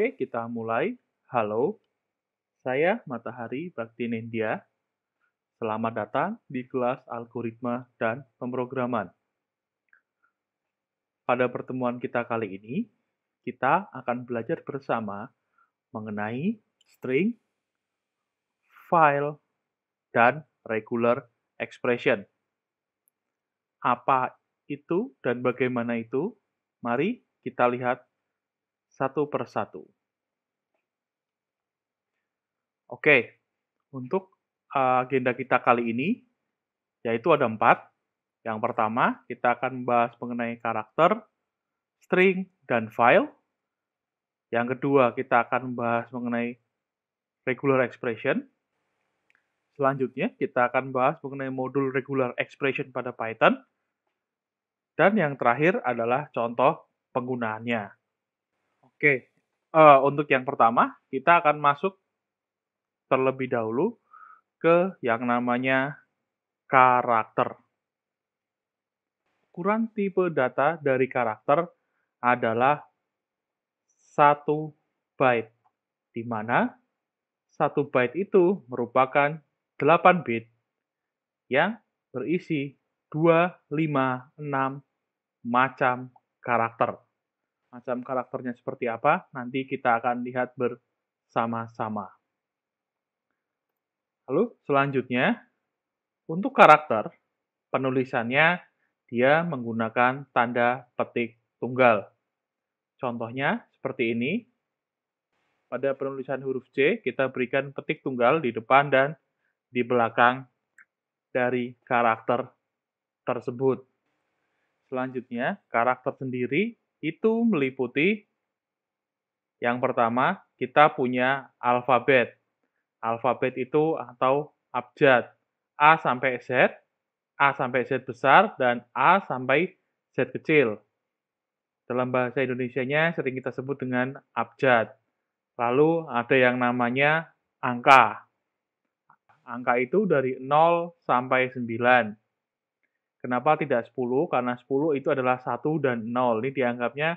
Oke, kita mulai. Halo, saya Matahari Bakti Nindya. Selamat datang di kelas Algoritma dan Pemrograman. Pada pertemuan kita kali ini, kita akan belajar bersama mengenai string, file, dan regular expression. Apa itu dan bagaimana itu? Mari kita lihat satu persatu. Oke, untuk eh, agenda kita kali ini yaitu ada empat. Yang pertama, kita akan membahas mengenai karakter, string, dan file. Yang kedua, kita akan membahas mengenai regular expression. Selanjutnya, kita akan bahas mengenai modul regular expression pada Python. Dan yang terakhir adalah contoh penggunaannya. Oke, uh, untuk yang pertama, kita akan masuk terlebih dahulu ke yang namanya karakter. Ukuran tipe data dari karakter adalah 1 byte, di mana 1 byte itu merupakan 8 bit yang berisi 2, 5, 6 macam karakter. Macam karakternya seperti apa, nanti kita akan lihat bersama-sama. Lalu selanjutnya, untuk karakter, penulisannya dia menggunakan tanda petik tunggal. Contohnya seperti ini. Pada penulisan huruf C, kita berikan petik tunggal di depan dan di belakang dari karakter tersebut. Selanjutnya, karakter sendiri itu meliputi yang pertama, kita punya alfabet alfabet itu atau abjad. A sampai Z, A sampai Z besar, dan A sampai Z kecil. Dalam bahasa Indonesia-nya sering kita sebut dengan abjad. Lalu ada yang namanya angka. Angka itu dari 0 sampai 9. Kenapa tidak 10? Karena 10 itu adalah 1 dan 0. Ini dianggapnya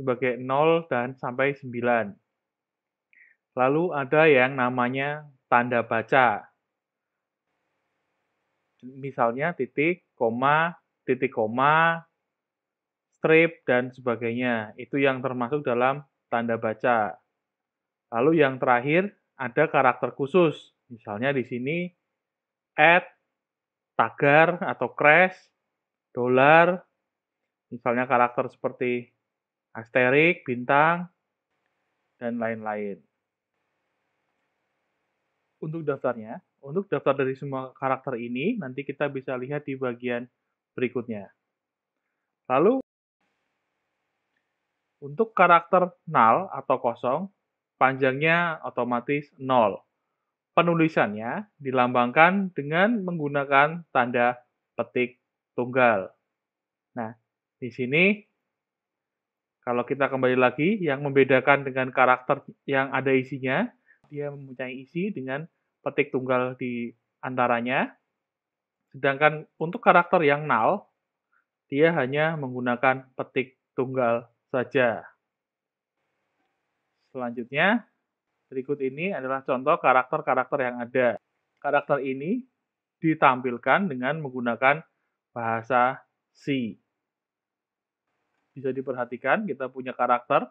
sebagai 0 dan sampai 9. Lalu ada yang namanya tanda baca. Misalnya titik, koma, titik koma, strip, dan sebagainya. Itu yang termasuk dalam tanda baca. Lalu yang terakhir ada karakter khusus. Misalnya di sini add, tagar atau crash, dolar, misalnya karakter seperti asterik, bintang, dan lain-lain untuk daftarnya. Untuk daftar dari semua karakter ini, nanti kita bisa lihat di bagian berikutnya. Lalu, untuk karakter nol atau kosong, panjangnya otomatis nol. Penulisannya dilambangkan dengan menggunakan tanda petik tunggal. Nah, di sini kalau kita kembali lagi, yang membedakan dengan karakter yang ada isinya dia mempunyai isi dengan petik tunggal di antaranya. Sedangkan untuk karakter yang null, dia hanya menggunakan petik tunggal saja. Selanjutnya, berikut ini adalah contoh karakter-karakter yang ada. Karakter ini ditampilkan dengan menggunakan bahasa C. Bisa diperhatikan, kita punya karakter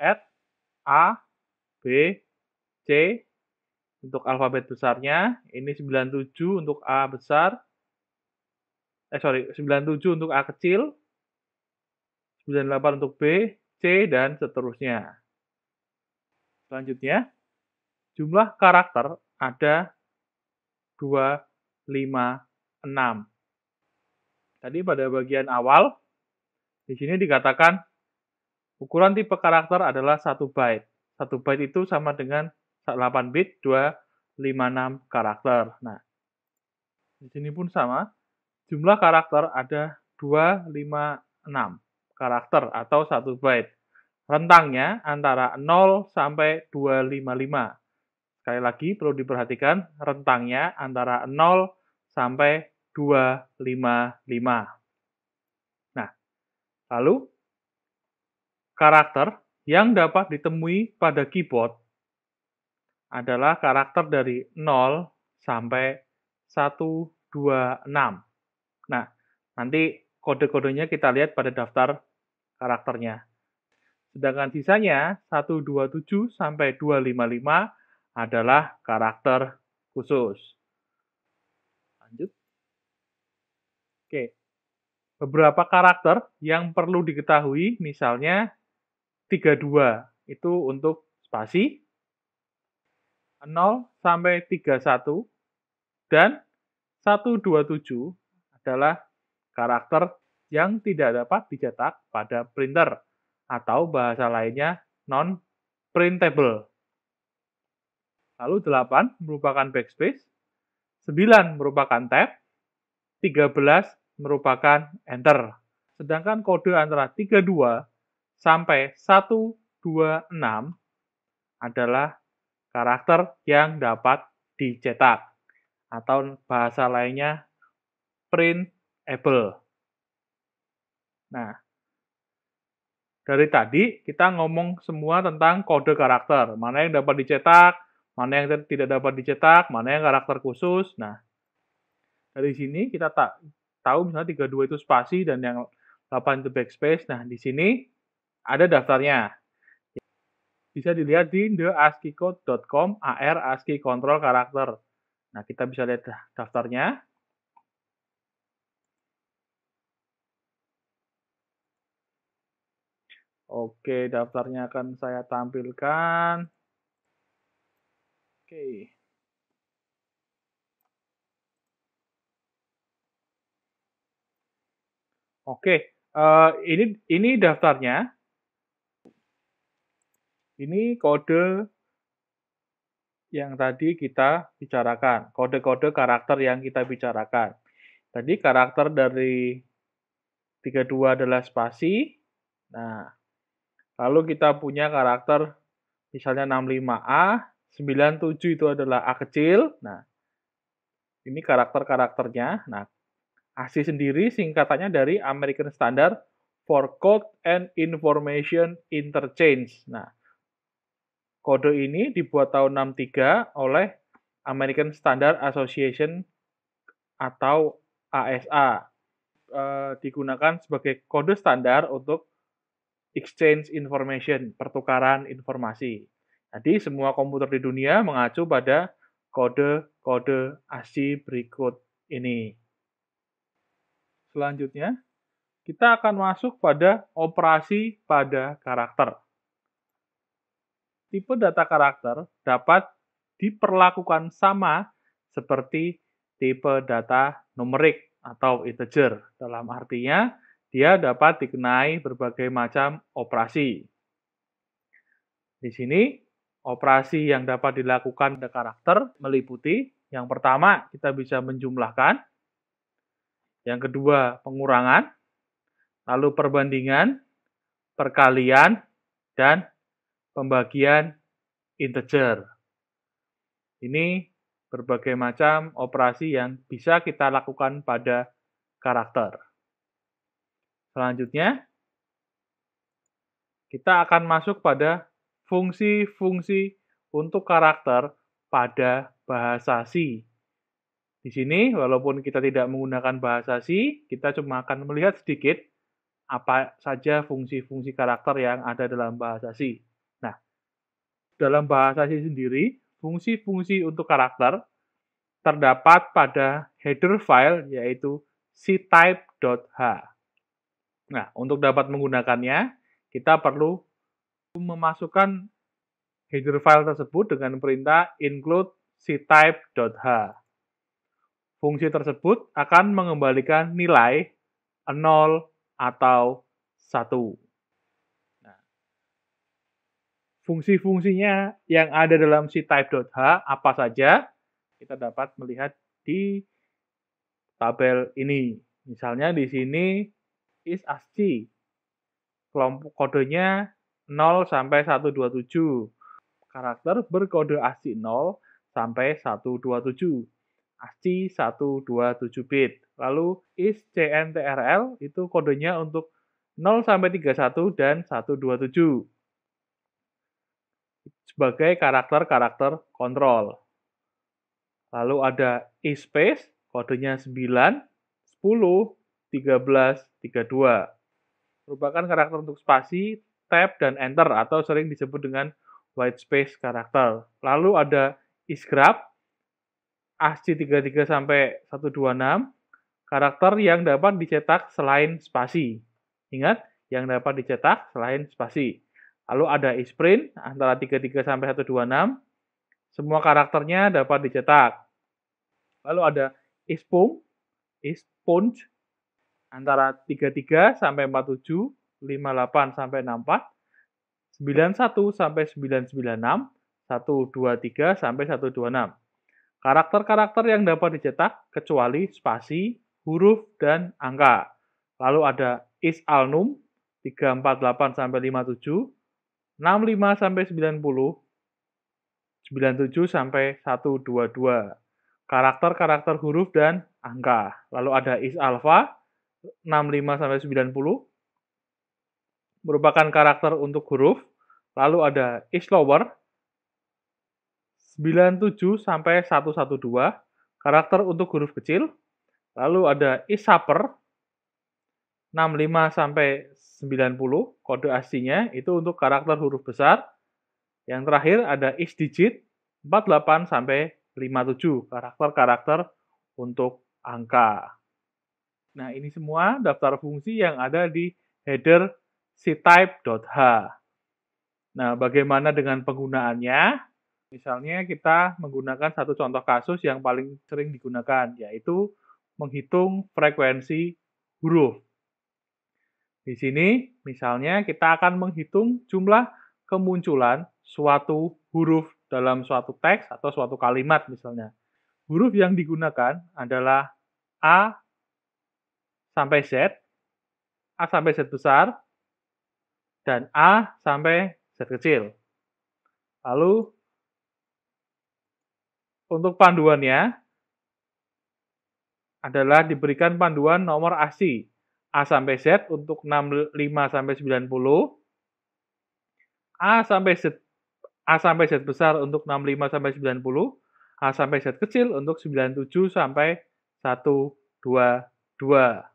at a B, C untuk alfabet besarnya, ini 97 untuk A besar, eh sorry, 97 untuk A kecil, 98 untuk B, C, dan seterusnya. Selanjutnya, jumlah karakter ada 2, 5, 6. Tadi pada bagian awal, di sini dikatakan ukuran tipe karakter adalah 1 byte. Satu byte itu sama dengan 8 bit 256 karakter. Nah, di sini pun sama. Jumlah karakter ada 256 karakter atau 1 byte. Rentangnya antara 0 sampai 255. Sekali lagi perlu diperhatikan rentangnya antara 0 sampai 255. Nah, lalu karakter yang dapat ditemui pada keyboard adalah karakter dari 0 sampai 126. Nah, nanti kode-kodenya kita lihat pada daftar karakternya. Sedangkan sisanya 127 sampai 255 adalah karakter khusus. Lanjut. Oke. Beberapa karakter yang perlu diketahui misalnya 32 itu untuk spasi 0 sampai 31 dan 127 adalah karakter yang tidak dapat dicetak pada printer atau bahasa lainnya non printable. Lalu 8 merupakan backspace, 9 merupakan tab, 13 merupakan enter. Sedangkan kode antara 32 sampai 126 adalah karakter yang dapat dicetak atau bahasa lainnya printable. Nah, dari tadi kita ngomong semua tentang kode karakter, mana yang dapat dicetak, mana yang tidak dapat dicetak, mana yang karakter khusus. Nah, dari sini kita tak tahu misalnya 32 itu spasi dan yang 8 itu backspace. Nah, di sini ada daftarnya. Bisa dilihat di theaskicode.com AR ASCII Control karakter. Nah, kita bisa lihat daftarnya. Oke, daftarnya akan saya tampilkan. Oke. Oke, uh, ini ini daftarnya. Ini kode yang tadi kita bicarakan, kode-kode karakter yang kita bicarakan. Tadi karakter dari 32 adalah spasi. Nah, lalu kita punya karakter misalnya 65A, 97 itu adalah A kecil. Nah, ini karakter-karakternya. Nah, ASI sendiri singkatannya dari American Standard for Code and Information Interchange. Nah, Kode ini dibuat tahun 63 oleh American Standard Association atau ASA. E, digunakan sebagai kode standar untuk exchange information, pertukaran informasi. Jadi semua komputer di dunia mengacu pada kode-kode ASCII berikut ini. Selanjutnya, kita akan masuk pada operasi pada karakter tipe data karakter dapat diperlakukan sama seperti tipe data numerik atau integer. Dalam artinya, dia dapat dikenai berbagai macam operasi. Di sini, operasi yang dapat dilakukan pada karakter meliputi yang pertama, kita bisa menjumlahkan. Yang kedua, pengurangan. Lalu perbandingan, perkalian, dan pembagian integer. Ini berbagai macam operasi yang bisa kita lakukan pada karakter. Selanjutnya, kita akan masuk pada fungsi-fungsi untuk karakter pada bahasa C. Di sini, walaupun kita tidak menggunakan bahasa C, kita cuma akan melihat sedikit apa saja fungsi-fungsi karakter yang ada dalam bahasa C dalam bahasa C sendiri, fungsi-fungsi untuk karakter terdapat pada header file yaitu ctype.h. Nah, untuk dapat menggunakannya, kita perlu memasukkan header file tersebut dengan perintah include ctype.h. Fungsi tersebut akan mengembalikan nilai 0 atau 1. Fungsi-fungsinya yang ada dalam si type.h apa saja kita dapat melihat di tabel ini. Misalnya di sini is ASCII. Kelompok kodenya 0 sampai 127. Karakter berkode ASCII 0 sampai 127. ASCII 127 bit. Lalu is CNTRL itu kodenya untuk 0 sampai 31 dan 127 sebagai karakter-karakter kontrol. Lalu ada e space, kodenya 9, 10, 13, 32. Merupakan karakter untuk spasi, tab, dan enter atau sering disebut dengan white space karakter. Lalu ada e-scrap, ASCII 33 sampai 126, karakter yang dapat dicetak selain spasi. Ingat, yang dapat dicetak selain spasi. Lalu ada isprint antara 33 sampai 126. Semua karakternya dapat dicetak. Lalu ada ispung, isponge antara 33 sampai 47, 58 sampai 64, 91 sampai 996, 123 sampai 126. Karakter-karakter yang dapat dicetak kecuali spasi, huruf, dan angka. Lalu ada is alnum 348 sampai 57, 65 sampai 90, 97 sampai 122. Karakter-karakter huruf dan angka. Lalu ada is alpha 65 sampai 90 merupakan karakter untuk huruf. Lalu ada is lower 97 sampai 112 karakter untuk huruf kecil. Lalu ada is upper 65 sampai 90 kode aslinya itu untuk karakter huruf besar. Yang terakhir ada is digit 48 sampai 57 karakter-karakter untuk angka. Nah, ini semua daftar fungsi yang ada di header ctype.h. Nah, bagaimana dengan penggunaannya? Misalnya kita menggunakan satu contoh kasus yang paling sering digunakan, yaitu menghitung frekuensi huruf. Di sini, misalnya kita akan menghitung jumlah kemunculan suatu huruf dalam suatu teks atau suatu kalimat misalnya. Huruf yang digunakan adalah A sampai Z, A sampai Z besar, dan A sampai Z kecil. Lalu, untuk panduannya adalah diberikan panduan nomor ASCII A sampai Z untuk 65 sampai 90. A sampai Z A sampai Z besar untuk 65 sampai 90, A sampai Z kecil untuk 97 sampai 122.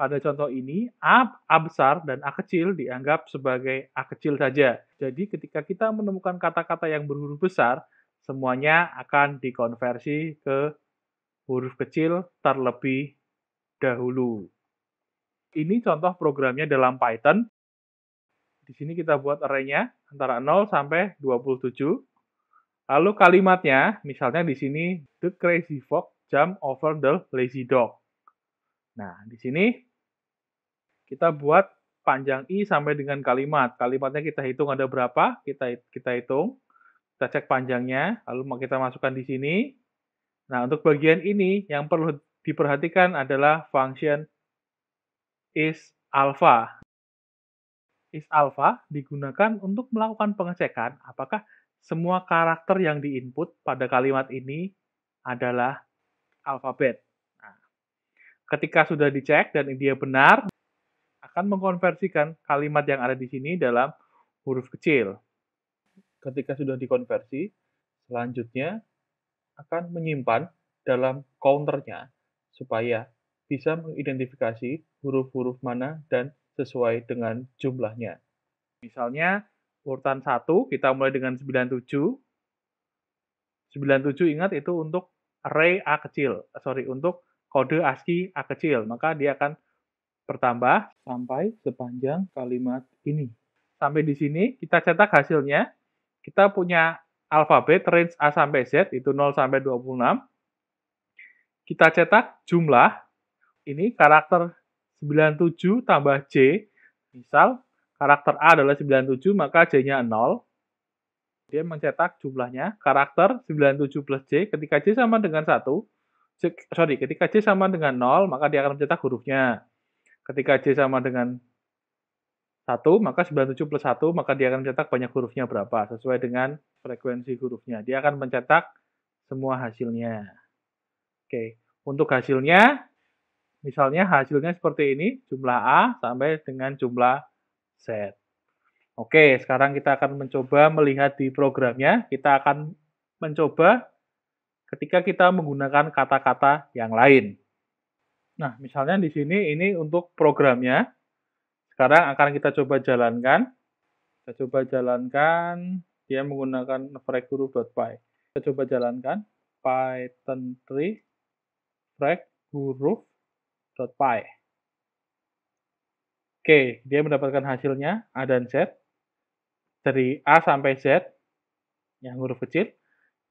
Pada contoh ini, A, A besar dan A kecil dianggap sebagai A kecil saja. Jadi ketika kita menemukan kata-kata yang berhuruf besar, semuanya akan dikonversi ke huruf kecil terlebih dahulu. Ini contoh programnya dalam Python. Di sini kita buat arraynya antara 0 sampai 27. Lalu kalimatnya, misalnya di sini the crazy fox jump over the lazy dog. Nah, di sini kita buat panjang i sampai dengan kalimat. Kalimatnya kita hitung ada berapa, kita kita hitung. Kita cek panjangnya, lalu kita masukkan di sini. Nah, untuk bagian ini yang perlu diperhatikan adalah function is alpha. Is alpha digunakan untuk melakukan pengecekan apakah semua karakter yang diinput pada kalimat ini adalah alfabet. Nah, ketika sudah dicek dan dia benar, akan mengkonversikan kalimat yang ada di sini dalam huruf kecil. Ketika sudah dikonversi, selanjutnya akan menyimpan dalam counternya supaya bisa mengidentifikasi huruf-huruf mana dan sesuai dengan jumlahnya. Misalnya, urutan 1 kita mulai dengan 97. 97 ingat itu untuk array A kecil, sorry, untuk kode ASCII A kecil. Maka dia akan bertambah sampai sepanjang kalimat ini. Sampai di sini kita cetak hasilnya. Kita punya alfabet range A sampai Z itu 0 sampai 26. Kita cetak jumlah, ini karakter 97 tambah C. Misal, karakter A adalah 97, maka C-nya 0. Dia mencetak jumlahnya, karakter 97 plus C, ketika C sama dengan 1, sorry, ketika C sama dengan 0, maka dia akan mencetak hurufnya. Ketika C sama dengan 1, maka 97 plus 1, maka dia akan mencetak banyak hurufnya berapa, sesuai dengan frekuensi hurufnya. Dia akan mencetak semua hasilnya. Oke, untuk hasilnya, misalnya hasilnya seperti ini, jumlah A sampai dengan jumlah Z. Oke, sekarang kita akan mencoba melihat di programnya. Kita akan mencoba ketika kita menggunakan kata-kata yang lain. Nah, misalnya di sini ini untuk programnya. Sekarang akan kita coba jalankan. Kita coba jalankan, dia menggunakan frekuru.py. Kita coba jalankan, python 3 dot pi. Oke, dia mendapatkan hasilnya A dan Z. Dari A sampai Z, yang huruf kecil,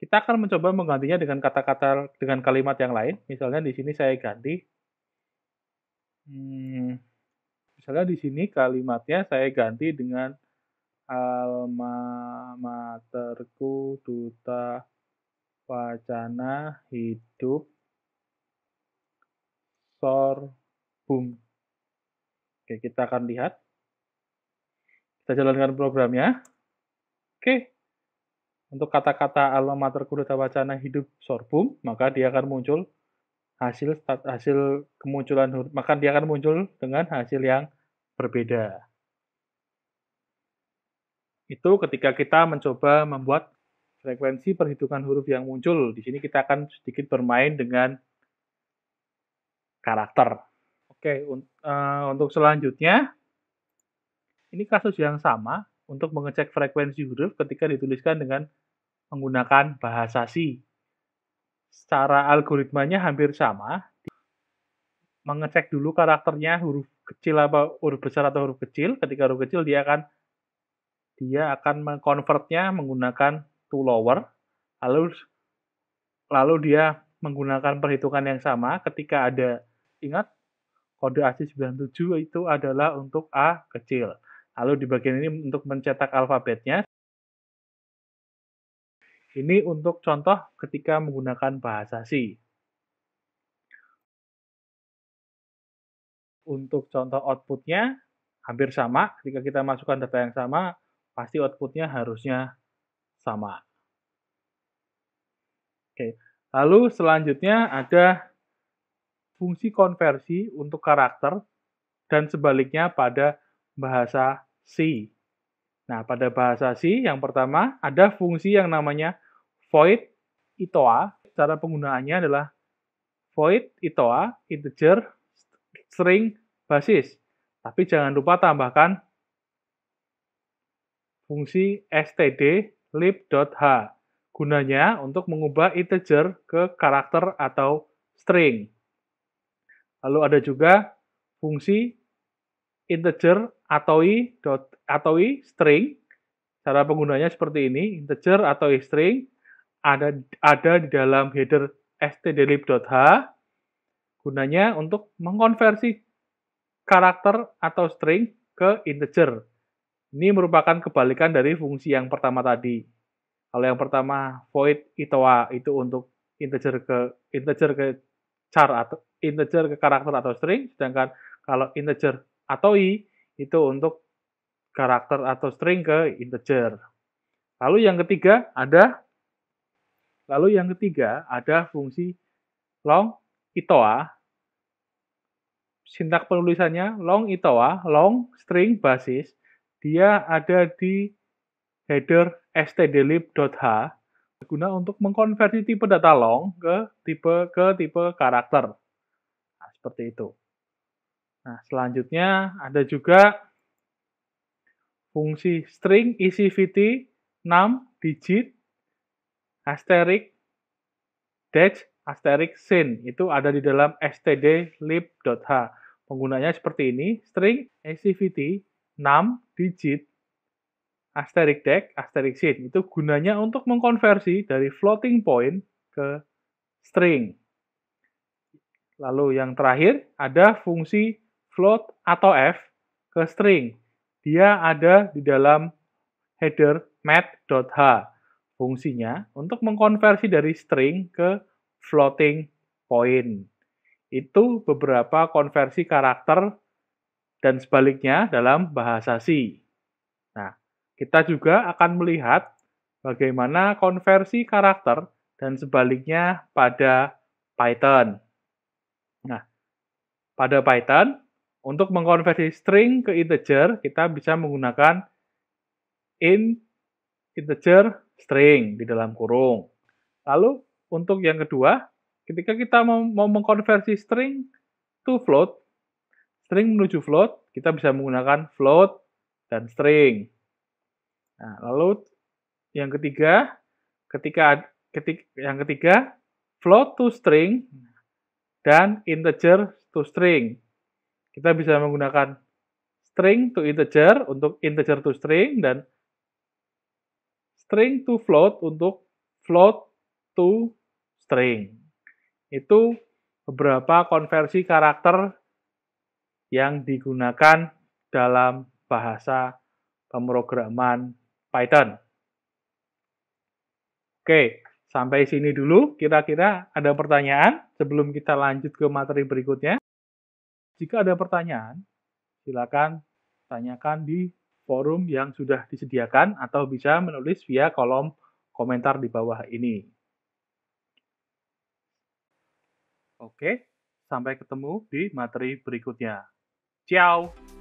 kita akan mencoba menggantinya dengan kata-kata dengan kalimat yang lain. Misalnya di sini saya ganti, hmm, misalnya di sini kalimatnya saya ganti dengan alma materku duta wacana hidup Sorbum. Oke, kita akan lihat. Kita jalankan programnya. Oke. Untuk kata-kata alma mater kuduta wacana hidup Sorbum, maka dia akan muncul hasil hasil kemunculan huruf maka dia akan muncul dengan hasil yang berbeda. Itu ketika kita mencoba membuat frekuensi perhitungan huruf yang muncul. Di sini kita akan sedikit bermain dengan karakter. Oke, un uh, untuk selanjutnya, ini kasus yang sama untuk mengecek frekuensi huruf ketika dituliskan dengan menggunakan bahasa C. Secara algoritmanya hampir sama. Mengecek dulu karakternya huruf kecil apa huruf besar atau huruf kecil. Ketika huruf kecil dia akan dia akan mengkonvertnya menggunakan to lower. Lalu lalu dia menggunakan perhitungan yang sama ketika ada Ingat, kode ASCII 97 itu adalah untuk A kecil. Lalu di bagian ini untuk mencetak alfabetnya. Ini untuk contoh ketika menggunakan bahasa C. Untuk contoh outputnya hampir sama. Ketika kita masukkan data yang sama, pasti outputnya harusnya sama. Oke. Lalu selanjutnya ada fungsi konversi untuk karakter, dan sebaliknya pada bahasa C. Nah, pada bahasa C yang pertama ada fungsi yang namanya void itoa. Cara penggunaannya adalah void itoa integer string basis. Tapi jangan lupa tambahkan fungsi std lib.h. Gunanya untuk mengubah integer ke karakter atau string. Lalu ada juga fungsi integer atau i, dot, atau i string. Cara penggunanya seperti ini, integer atau i string ada ada di dalam header stdlib.h gunanya untuk mengkonversi karakter atau string ke integer. Ini merupakan kebalikan dari fungsi yang pertama tadi. Kalau yang pertama void itoa itu untuk integer ke integer ke char atau integer ke karakter atau string, sedangkan kalau integer atau i itu untuk karakter atau string ke integer. Lalu yang ketiga ada lalu yang ketiga ada fungsi long itoa. Sintak penulisannya long itoa, long string basis, dia ada di header stdlib.h guna untuk mengkonversi tipe data long ke tipe ke tipe karakter. Nah, seperti itu. Nah, selanjutnya ada juga fungsi string ECVT 6 digit asterisk dash asterisk sin itu ada di dalam stdlib.h. Penggunanya seperti ini, string ECVT 6 digit asterisk deck, asterisk sheet itu gunanya untuk mengkonversi dari floating point ke string. Lalu yang terakhir ada fungsi float atau f ke string. Dia ada di dalam header mat.h. Fungsinya untuk mengkonversi dari string ke floating point. Itu beberapa konversi karakter dan sebaliknya dalam bahasa C. Kita juga akan melihat bagaimana konversi karakter dan sebaliknya pada Python. Nah, pada Python, untuk mengkonversi string ke integer, kita bisa menggunakan in integer string di dalam kurung. Lalu, untuk yang kedua, ketika kita mau mengkonversi string to float, string menuju float, kita bisa menggunakan float dan string. Nah, lalu yang ketiga, ketika ketik yang ketiga float to string dan integer to string. Kita bisa menggunakan string to integer untuk integer to string dan string to float untuk float to string. Itu beberapa konversi karakter yang digunakan dalam bahasa pemrograman Python. Oke, sampai sini dulu. Kira-kira ada pertanyaan sebelum kita lanjut ke materi berikutnya. Jika ada pertanyaan, silakan tanyakan di forum yang sudah disediakan atau bisa menulis via kolom komentar di bawah ini. Oke, sampai ketemu di materi berikutnya. Ciao!